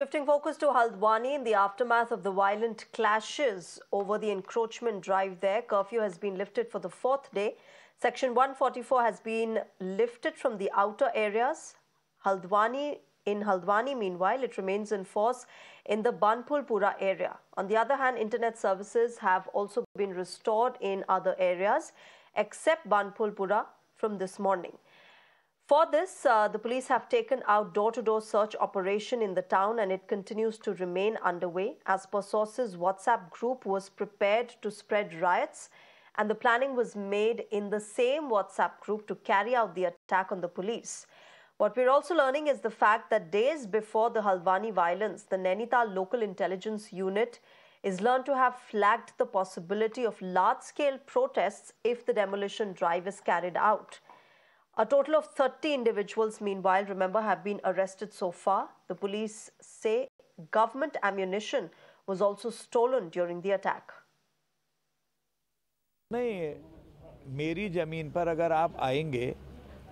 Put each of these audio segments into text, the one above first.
Shifting focus to Haldwani in the aftermath of the violent clashes over the encroachment drive there, curfew has been lifted for the fourth day. Section 144 has been lifted from the outer areas. Haldwani in Haldwani, meanwhile, it remains in force in the Banpulpura area. On the other hand, internet services have also been restored in other areas except Banpulpura from this morning. For this, uh, the police have taken out door-to-door search operation in the town and it continues to remain underway. As per sources, WhatsApp group was prepared to spread riots and the planning was made in the same WhatsApp group to carry out the attack on the police. What we're also learning is the fact that days before the Halwani violence, the Nenital Local Intelligence Unit is learned to have flagged the possibility of large-scale protests if the demolition drive is carried out. A total of 30 individuals, meanwhile, remember, have been arrested so far. The police say government ammunition was also stolen during the attack. नहीं मेरी ज़मीन पर अगर आप आएंगे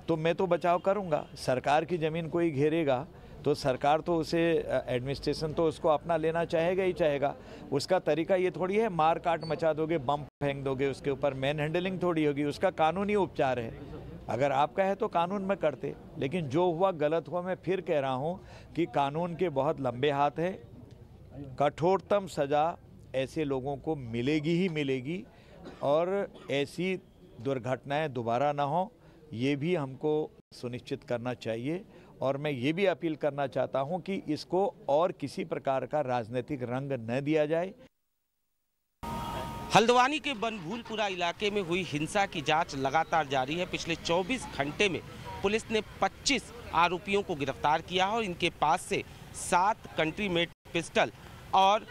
तो मैं तो बचाव करूंगा सरकार की ज़मीन कोई घेरेगा तो सरकार तो उसे एडमिनिस्ट्रेशन तो उसको अपना लेना चाहेगा ही चाहेगा उसका तरीका ये थोड़ी है मार काट मचा दोगे बम फेंक दोगे उसके ऊपर मैन हैंडलिंग थोड़ी होगी उसका कानूनी उपचार है अगर आपका है तो कानून में करते लेकिन जो हुआ गलत हुआ मैं फिर कह रहा हूँ कि कानून के बहुत लंबे हाथ है कठोरतम सज़ा ऐसे लोगों को मिलेगी ही मिलेगी और ऐसी दुर्घटनाएं दोबारा ना हो ये भी हमको सुनिश्चित करना चाहिए और मैं ये भी अपील करना चाहता हूँ कि इसको और किसी प्रकार का राजनीतिक रंग न दिया जाए हल्द्वानी के बनभूलपुरा इलाके में हुई हिंसा की जांच लगातार जारी है पिछले 24 घंटे में पुलिस ने 25 आरोपियों को गिरफ्तार किया और इनके पास से सात कंट्री मेड पिस्टल और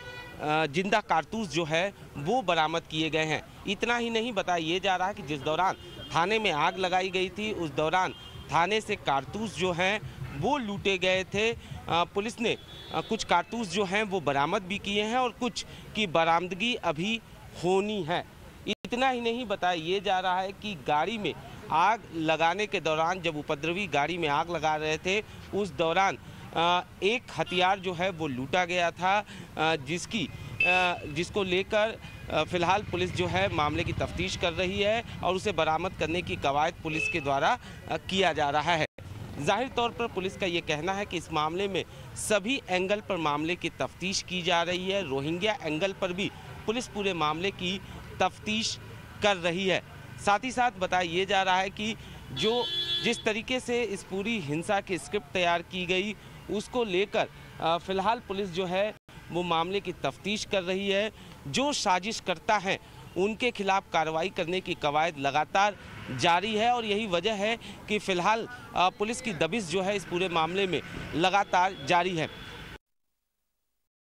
जिंदा कारतूस जो है वो बरामद किए गए हैं इतना ही नहीं बताया जा रहा है कि जिस दौरान थाने में आग लगाई गई थी उस दौरान थाने से कारतूस जो हैं वो लूटे गए थे पुलिस ने कुछ कारतूस जो हैं वो बरामद भी किए हैं और कुछ की बरामदगी अभी होनी है इतना ही नहीं बताया ये जा रहा है कि गाड़ी में आग लगाने के दौरान जब उपद्रवी गाड़ी में आग लगा रहे थे उस दौरान एक हथियार जो है वो लूटा गया था जिसकी जिसको लेकर फिलहाल पुलिस जो है मामले की तफ्तीश कर रही है और उसे बरामद करने की कवायद पुलिस के द्वारा किया जा रहा है जाहिर तौर पर पुलिस का ये कहना है कि इस मामले में सभी एंगल पर मामले की तफ्तीश की जा रही है रोहिंग्या एंगल पर भी पुलिस पूरे मामले की तफ्तीश कर रही है साथ ही साथ बताया ये जा रहा है कि जो जिस तरीके से इस पूरी हिंसा की स्क्रिप्ट तैयार की गई उसको लेकर फिलहाल पुलिस जो है वो मामले की तफ्तीश कर रही है जो साजिश करता है उनके खिलाफ कार्रवाई करने की कवायद लगातार जारी है और यही वजह है कि फिलहाल पुलिस की दबिश जो है इस पूरे मामले में लगातार जारी है